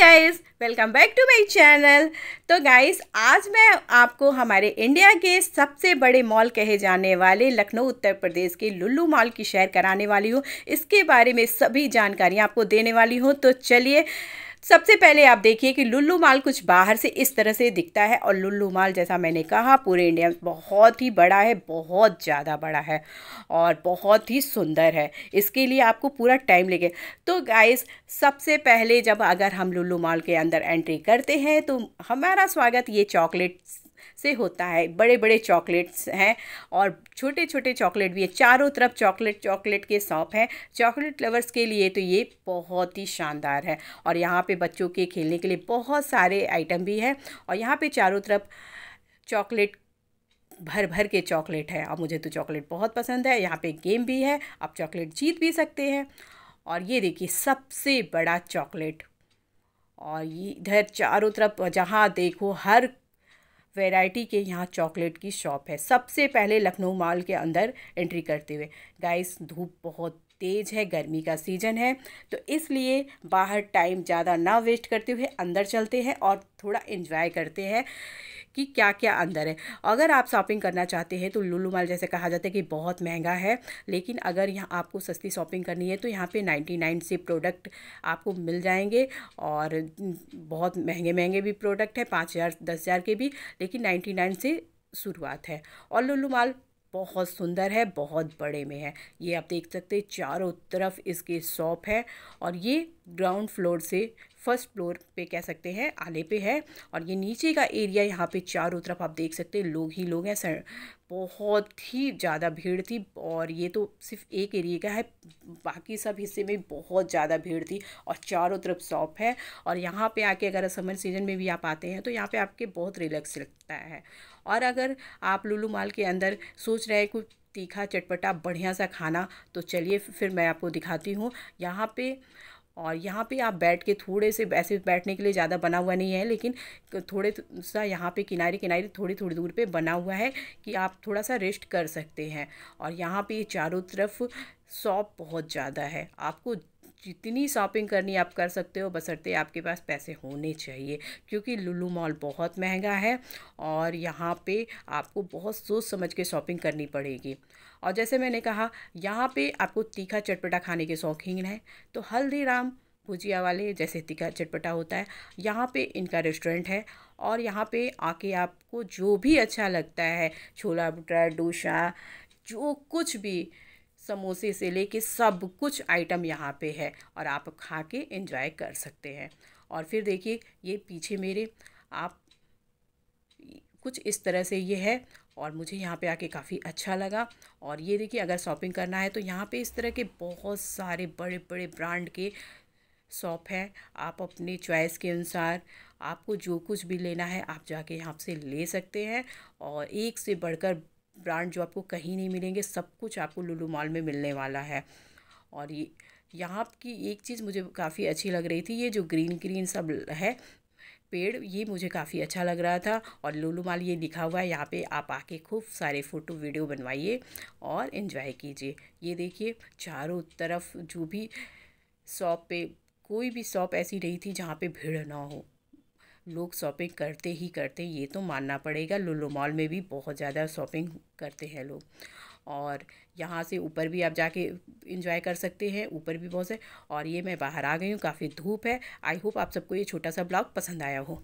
hi guys welcome back to my channel तो guys आज मैं आपको हमारे इंडिया के सबसे बड़े मॉल कहे जाने वाले लखनऊ उत्तर प्रदेश के लुल्लू मॉल की शेयर कराने वाली हूँ इसके बारे में सभी जानकारियाँ आपको देने वाली हूँ तो चलिए सबसे पहले आप देखिए कि लुल्लू माल कुछ बाहर से इस तरह से दिखता है और लुल्लू माल जैसा मैंने कहा पूरे इंडिया में बहुत ही बड़ा है बहुत ज़्यादा बड़ा है और बहुत ही सुंदर है इसके लिए आपको पूरा टाइम लगे तो गाइस सबसे पहले जब अगर हम लुल्लू माल के अंदर एंट्री करते हैं तो हमारा स्वागत ये चॉकलेट से होता है बड़े बड़े चॉकलेट्स हैं और छोटे छोटे चॉकलेट भी है चारों तरफ चॉकलेट चॉकलेट के शॉप हैं चॉकलेट लवर्स के लिए तो ये बहुत ही शानदार है और यहाँ पे बच्चों के खेलने के लिए बहुत सारे आइटम भी हैं और यहाँ पे चारों तरफ चॉकलेट भर भर के चॉकलेट है और मुझे तो चॉकलेट बहुत पसंद है यहाँ पे गेम भी है आप चॉकलेट जीत भी सकते हैं और ये देखिए सबसे बड़ा चॉकलेट और ये इधर चारों तरफ जहाँ देखो हर वैरायटी के यहाँ चॉकलेट की शॉप है सबसे पहले लखनऊ माल के अंदर एंट्री करते हुए गाइस धूप बहुत तेज है गर्मी का सीजन है तो इसलिए बाहर टाइम ज़्यादा ना वेस्ट करते हुए अंदर चलते हैं और थोड़ा इन्जॉय करते हैं कि क्या क्या अंदर है अगर आप शॉपिंग करना चाहते हैं तो लुलू माल जैसे कहा जाता है कि बहुत महंगा है लेकिन अगर यहाँ आपको सस्ती शॉपिंग करनी है तो यहाँ पे 99 से प्रोडक्ट आपको मिल जाएंगे और बहुत महंगे महंगे भी प्रोडक्ट हैं पाँच हज़ार दस हज़ार के भी लेकिन 99 से शुरुआत है और लुलू माल बहुत सुंदर है बहुत बड़े में है ये आप देख सकते हैं चारों तरफ इसके शॉप है और ये ग्राउंड फ्लोर से फर्स्ट फ्लोर पे कह सकते हैं आले पे है और ये नीचे का एरिया यहाँ पे चारों तरफ आप देख सकते हैं लोग ही लोग हैं सर बहुत ही ज़्यादा भीड़ थी और ये तो सिर्फ एक एरिया का है बाकी सब हिस्से में बहुत ज़्यादा भीड़ थी और चारों तरफ शॉप है और यहाँ पे आके अगर समर सीजन में भी आप आते हैं तो यहाँ पे आपके बहुत रिलैक्स लगता है और अगर आप लुलू माल के अंदर सोच रहे हैं कुछ तीखा चटपटा बढ़िया सा खाना तो चलिए फिर मैं आपको दिखाती हूँ यहाँ पे और यहाँ पे आप बैठ के थोड़े से ऐसे बैठने के लिए ज़्यादा बना हुआ नहीं है लेकिन थोड़े सा यहाँ पे किनारे किनारे थोड़ी थोड़ी दूर पे बना हुआ है कि आप थोड़ा सा रेस्ट कर सकते हैं और यहाँ पे चारों तरफ सॉप बहुत ज़्यादा है आपको जितनी शॉपिंग करनी आप कर सकते हो बसरते आपके पास पैसे होने चाहिए क्योंकि लुलू मॉल बहुत महंगा है और यहाँ पे आपको बहुत सोच समझ के शॉपिंग करनी पड़ेगी और जैसे मैंने कहा यहाँ पे आपको तीखा चटपटा खाने के शौकीन हैं तो हल्दीराम भुजिया वाले जैसे तीखा चटपटा होता है यहाँ पे इनका रेस्टोरेंट है और यहाँ पे आके आपको जो भी अच्छा लगता है छोला भटूरा डोसा जो कुछ भी समोसे से लेके सब कुछ आइटम यहाँ पे है और आप खा के इन्जॉय कर सकते हैं और फिर देखिए ये पीछे मेरे आप कुछ इस तरह से ये है और मुझे यहाँ पे आके काफ़ी अच्छा लगा और ये देखिए अगर शॉपिंग करना है तो यहाँ पे इस तरह के बहुत सारे बड़े बड़े ब्रांड के शॉप हैं आप अपने चॉइस के अनुसार आपको जो कुछ भी लेना है आप जाके यहाँ से ले सकते हैं और एक से बढ़कर ब्रांड जो आपको कहीं नहीं मिलेंगे सब कुछ आपको लुलू मॉल में मिलने वाला है और ये यहाँ की एक चीज़ मुझे काफ़ी अच्छी लग रही थी ये जो ग्रीन ग्रीन सब है पेड़ ये मुझे काफ़ी अच्छा लग रहा था और लुलू माल ये लिखा हुआ है यहाँ पे आप आके खूब सारे फ़ोटो वीडियो बनवाइए और इन्जॉय कीजिए ये देखिए चारों तरफ जो भी शॉप पे कोई भी शॉप ऐसी नहीं थी जहाँ पे भीड़ ना हो लोग शॉपिंग करते ही करते ये तो मानना पड़ेगा लुल्लू मॉल में भी बहुत ज़्यादा शॉपिंग करते हैं लोग और यहाँ से ऊपर भी आप जाके इंजॉय कर सकते हैं ऊपर भी बहुत से और ये मैं बाहर आ गई हूँ काफ़ी धूप है आई होप आप सबको ये छोटा सा ब्लॉग पसंद आया हो